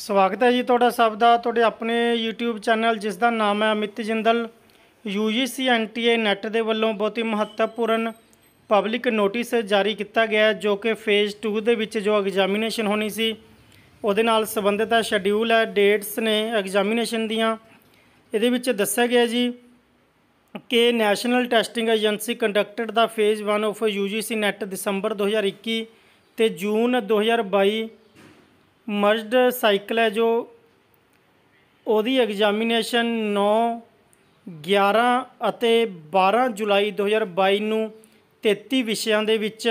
ਸਵਾਗਤ ਹੈ ਜੀ ਤੁਹਾਡਾ ਸਭ ਦਾ ਤੁਹਾਡੇ ਆਪਣੇ YouTube ਚੈਨਲ ਜਿਸ ਦਾ ਨਾਮ ਹੈ Amit Jindal UGC NTA NET ਦੇ ਵੱਲੋਂ ਬਹੁਤ ਹੀ ਮਹੱਤਵਪੂਰਨ ਪਬਲਿਕ ਨੋਟਿਸ ਜਾਰੀ ਕੀਤਾ ਗਿਆ ਜੋ ਕਿ ਫੇਜ਼ 2 ਦੇ ਵਿੱਚ ਜੋ ਐਗਜ਼ਾਮੀਨੇਸ਼ਨ ਹੋਣੀ ਸੀ ਉਹਦੇ ਨਾਲ ਸੰਬੰਧਿਤ ਹੈ ਸ਼ਡਿਊਲ ਹੈ ਡੇਟਸ ਨੇ ਐਗਜ਼ਾਮੀਨੇਸ਼ਨ ਦੀਆਂ ਇਹਦੇ ਵਿੱਚ ਦੱਸਿਆ ਗਿਆ ਜੀ ਕਿ ਨੈਸ਼ਨਲ ਟੈਸਟਿੰਗ ਏਜੰਸੀ ਕੰਡਕਟਡ ਦਾ ਫੇਜ਼ 1 ਆਫ UGC ਨੈਟ ਦਸੰਬਰ 2021 ਤੇ ਜੂਨ 2022 ਮਰਜਡ ਸਾਈਕਲ ਹੈ ਜੋ ਉਹਦੀ ਐਗਜ਼ਾਮੀਨੇਸ਼ਨ 9 11 ਅਤੇ 12 ਜੁਲਾਈ 2022 ਨੂੰ 33 ਵਿਸ਼ਿਆਂ ਦੇ ਵਿੱਚ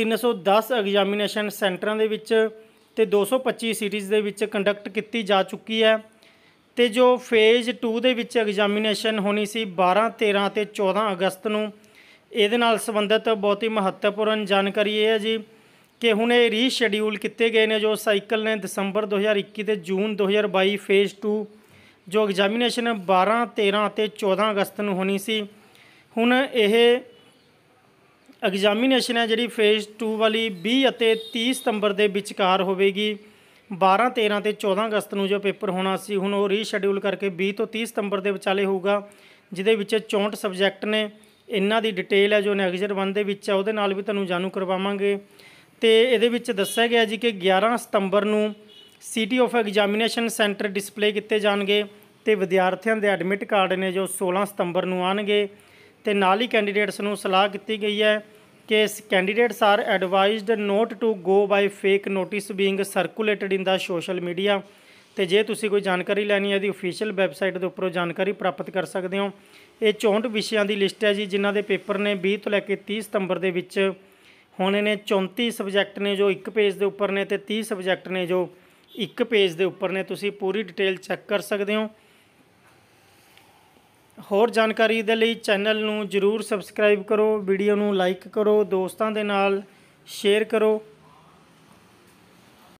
310 ਐਗਜ਼ਾਮੀਨੇਸ਼ਨ ਸੈਂਟਰਾਂ ਦੇ ਵਿੱਚ ਤੇ 225 ਸਿਟੀਜ਼ ਦੇ ਵਿੱਚ ਕੰਡਕਟ ਕੀਤੀ ਜਾ ਚੁੱਕੀ ਹੈ ਤੇ ਜੋ ਫੇਜ਼ 2 ਦੇ ਵਿੱਚ ਐਗਜ਼ਾਮੀਨੇਸ਼ਨ ਹੋਣੀ ਸੀ 12 13 ਅਤੇ 14 ਅਗਸਤ ਨੂੰ ਇਹਦੇ ਨਾਲ ਸੰਬੰਧਿਤ ਬਹੁਤ ਹੀ ਮਹੱਤਵਪੂਰਨ ਜਾਣਕਾਰੀ ਇਹ ਹੈ ਜੀ ਕਿ ਹੁਣ ਇਹ ਰੀਸ਼ਡਿਊਲ ਕੀਤੇ ਗਏ ਨੇ ਜੋ ਸਾਈਕਲ ਨੇ ਦਸੰਬਰ 2021 ਤੇ ਜੂਨ 2022 ਫੇਜ਼ 2 ਜੋ ਐਗਜ਼ਾਮੀਨੇਸ਼ਨ 12 13 ਅਤੇ 14 ਅਗਸਤ ਨੂੰ ਹੋਣੀ ਸੀ ਹੁਣ ਇਹ ਐਗਜ਼ਾਮੀਨੇਸ਼ਨ ਹੈ ਜਿਹੜੀ ਫੇਜ਼ 2 ਵਾਲੀ 20 ਅਤੇ 30 ਸਤੰਬਰ ਦੇ ਵਿਚਕਾਰ ਹੋਵੇਗੀ 12 13 ਤੇ 14 ਅਗਸਤ ਨੂੰ ਜੋ ਪੇਪਰ ਹੋਣਾ ਸੀ ਹੁਣ ਉਹ ਰੀਸ਼ਡਿਊਲ ਕਰਕੇ 20 ਤੋਂ 30 ਸਤੰਬਰ ਦੇ ਵਿਚਾਲੇ ਹੋਊਗਾ ਜਿਹਦੇ ਵਿੱਚ 64 ਸਬਜੈਕਟ ਨੇ ਇਹਨਾਂ ਦੀ ਡਿਟੇਲ ਹੈ ਜੋ ਨੈਗਜ਼ਰ 1 ਦੇ ਵਿੱਚ ਹੈ ਉਹਦੇ ਨਾਲ ਵੀ ਤੁਹਾਨੂੰ ਜਾਣੂ ਕਰਵਾਵਾਂਗੇ ਤੇ ਇਹਦੇ ਵਿੱਚ ਦੱਸਿਆ ਗਿਆ ਜੀ ਕਿ 11 ਸਤੰਬਰ ਨੂੰ city of examination centre display ਕੀਤੇ ਜਾਣਗੇ ਤੇ ਵਿਦਿਆਰਥੀਆਂ ਦੇ ਐਡਮਿਟ ਕਾਰਡ ਨੇ ਜੋ 16 ਸਤੰਬਰ ਨੂੰ ਆਣਗੇ ਤੇ ਨਾਲ ਹੀ ਕੈਂਡੀਡੇਟਸ ਨੂੰ ਸਲਾਹ ਕੀਤੀ ਗਈ ਹੈ ਕਿ candidates are advised not to go by fake notice being circulated in the social media ਤੇ ਜੇ ਤੁਸੀਂ ਕੋਈ ਜਾਣਕਾਰੀ ਲੈਣੀ ਹੈ ਦੀ ਅਫੀਸ਼ੀਅਲ ਵੈਬਸਾਈਟ ਦੇ ਉੱਪਰੋਂ ਜਾਣਕਾਰੀ ਪ੍ਰਾਪਤ ਕਰ ਸਕਦੇ ਹੋ ਇਹ 64 ਵਿਸ਼ਿਆਂ ਦੀ ਲਿਸਟ ਹੈ ਜੀ ਜਿਨ੍ਹਾਂ ਦੇ ਪੇਪਰ ਨੇ 20 ਤੋਂ ਲੈ ਕੇ 30 ਸਤੰਬਰ ਦੇ ਵਿੱਚ ਹੁਣ ਇਹਨੇ 34 ਸਬਜੈਕਟ ਨੇ ਜੋ ਇੱਕ ਪੇਜ ਦੇ ਉੱਪਰ ਨੇ ਤੇ 30 ਸਬਜੈਕਟ ਨੇ ਜੋ ਇੱਕ ਪੇਜ ਦੇ ਉੱਪਰ ਨੇ ਤੁਸੀਂ ਪੂਰੀ ਡਿਟੇਲ ਚੈੱਕ ਕਰ ਸਕਦੇ ਹੋ ਹੋਰ ਜਾਣਕਾਰੀ ਦੇ ਲਈ ਚੈਨਲ ਨੂੰ ਜਰੂਰ ਸਬਸਕ੍ਰਾਈਬ ਕਰੋ ਵੀਡੀਓ ਨੂੰ ਲਾਈਕ ਕਰੋ ਦੋਸਤਾਂ ਦੇ ਨਾਲ ਸ਼ੇਅਰ ਕਰੋ